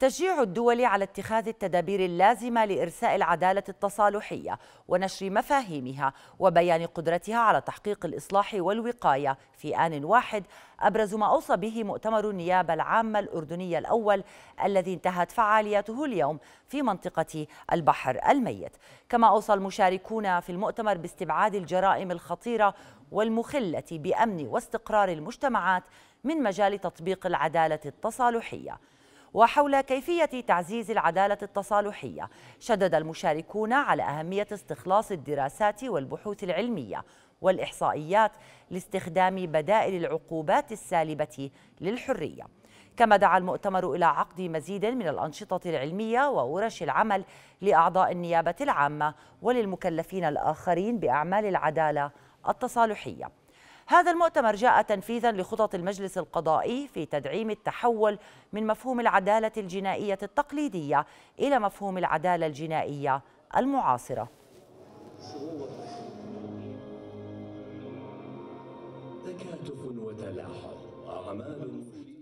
تشجيع الدول على اتخاذ التدابير اللازمه لارساء العداله التصالحيه ونشر مفاهيمها وبيان قدرتها على تحقيق الاصلاح والوقايه في ان واحد ابرز ما اوصى به مؤتمر النيابه العامه الاردنيه الاول الذي انتهت فعالياته اليوم في منطقه البحر الميت كما اوصى المشاركون في المؤتمر باستبعاد الجرائم الخطيره والمخله بامن واستقرار المجتمعات من مجال تطبيق العداله التصالحيه وحول كيفية تعزيز العدالة التصالحية شدد المشاركون على أهمية استخلاص الدراسات والبحوث العلمية والإحصائيات لاستخدام بدائل العقوبات السالبة للحرية كما دعا المؤتمر إلى عقد مزيد من الأنشطة العلمية وورش العمل لأعضاء النيابة العامة وللمكلفين الآخرين بأعمال العدالة التصالحية هذا المؤتمر جاء تنفيذا لخطط المجلس القضائي في تدعيم التحول من مفهوم العدالة الجنائية التقليدية إلى مفهوم العدالة الجنائية المعاصرة تكاتف وتلاحم أعمال